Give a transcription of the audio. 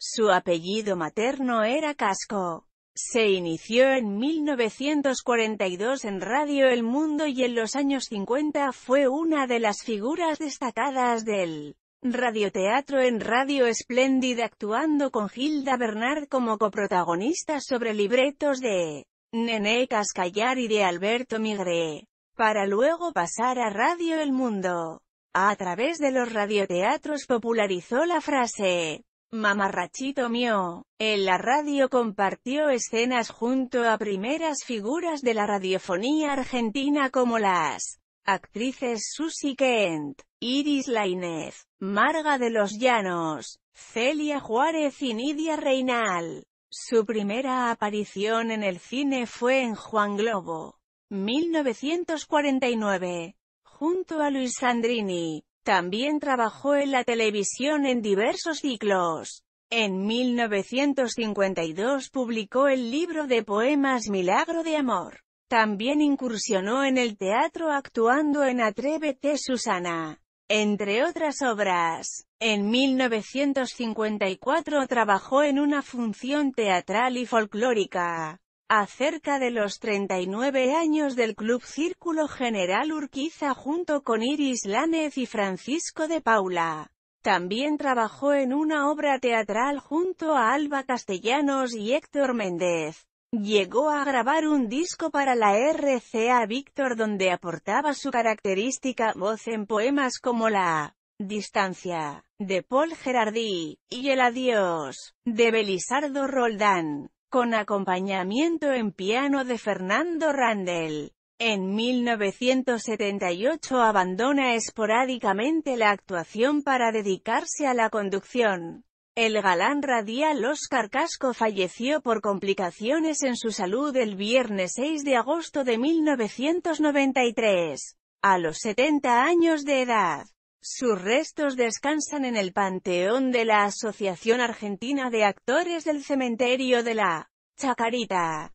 Su apellido materno era Casco. Se inició en 1942 en Radio El Mundo y en los años 50 fue una de las figuras destacadas del radioteatro en Radio Espléndida actuando con Gilda Bernard como coprotagonista sobre libretos de Nene Cascallar y de Alberto Migré, para luego pasar a Radio El Mundo. A través de los radioteatros popularizó la frase Mamarrachito mío. En la radio compartió escenas junto a primeras figuras de la radiofonía argentina como las actrices Susy Kent, Iris Lainez, Marga de los Llanos, Celia Juárez y Nidia Reinal. Su primera aparición en el cine fue en Juan Globo, 1949, junto a Luis Sandrini. También trabajó en la televisión en diversos ciclos. En 1952 publicó el libro de poemas Milagro de Amor. También incursionó en el teatro actuando en Atrévete Susana, entre otras obras. En 1954 trabajó en una función teatral y folclórica, Acerca de los 39 años del club Círculo General Urquiza junto con Iris Lánez y Francisco de Paula. También trabajó en una obra teatral junto a Alba Castellanos y Héctor Méndez. Llegó a grabar un disco para la RCA Víctor donde aportaba su característica voz en poemas como la Distancia, de Paul Gerardí, y El Adiós, de Belisardo Roldán con acompañamiento en piano de Fernando Randell. En 1978 abandona esporádicamente la actuación para dedicarse a la conducción. El galán radial Oscar Casco falleció por complicaciones en su salud el viernes 6 de agosto de 1993, a los 70 años de edad. Sus restos descansan en el Panteón de la Asociación Argentina de Actores del Cementerio de la Chacarita.